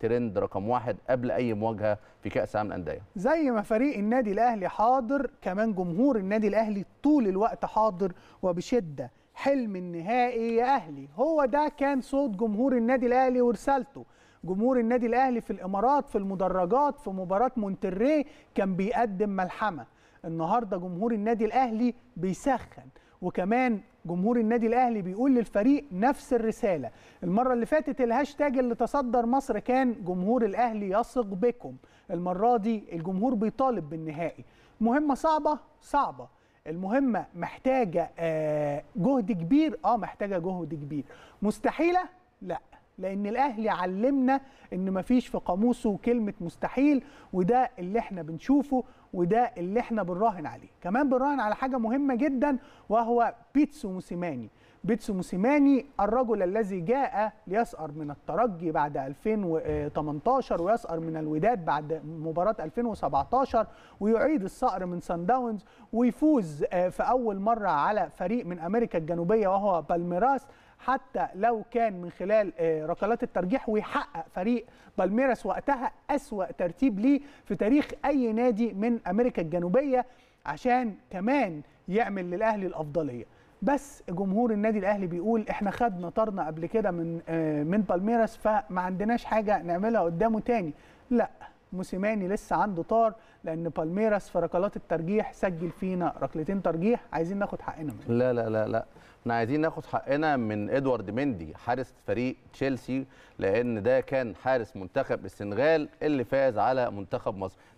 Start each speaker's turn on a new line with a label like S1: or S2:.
S1: ترند رقم واحد قبل اي مواجهه في كاس عالم الانديه
S2: زي ما فريق النادي الاهلي حاضر كمان جمهور النادي الاهلي طول الوقت حاضر وبشده حلم النهائي يا اهلي هو ده كان صوت جمهور النادي الاهلي ورسالته جمهور النادي الاهلي في الامارات في المدرجات في مباراه مونتري كان بيقدم ملحمه النهارده جمهور النادي الاهلي بيسخن وكمان جمهور النادي الاهلي بيقول للفريق نفس الرساله المره اللي فاتت الهاشتاج اللي تصدر مصر كان جمهور الاهلي يثق بكم المره دي الجمهور بيطالب بالنهائي مهمه صعبه صعبه المهمه محتاجه آه، جهد كبير اه محتاجه جهد كبير مستحيله لا لان الاهلي علمنا ان مفيش في قاموسه كلمه مستحيل وده اللي احنا بنشوفه وده اللي احنا بنراهن عليه كمان بنراهن على حاجه مهمه جدا وهو بيتسو موسيماني بيتسو موسيماني الرجل الذي جاء ليسأر من الترجي بعد 2018 ويسأر من الوداد بعد مباراة 2017 ويعيد الصقر من سان داونز ويفوز آه، في أول مرة على فريق من أمريكا الجنوبية وهو بالميراس حتى لو كان من خلال آه، ركلات الترجيح ويحقق فريق بالميراس وقتها أسوأ ترتيب ليه في تاريخ أي نادي من أمريكا الجنوبية عشان كمان يعمل للأهلي الأفضلية بس جمهور النادي الاهلي بيقول احنا خدنا طرنا قبل كده من آه، من بالميراس فما عندناش حاجه نعملها قدامه تاني لا موسيماني لسه عنده طار لان بالميراس في ركلات الترجيح سجل فينا ركلتين ترجيح عايزين ناخد حقنا منه.
S1: لا لا لا لا احنا عايزين ناخد حقنا من ادوارد مندي حارس فريق تشيلسي لان ده كان حارس منتخب السنغال اللي فاز على منتخب مصر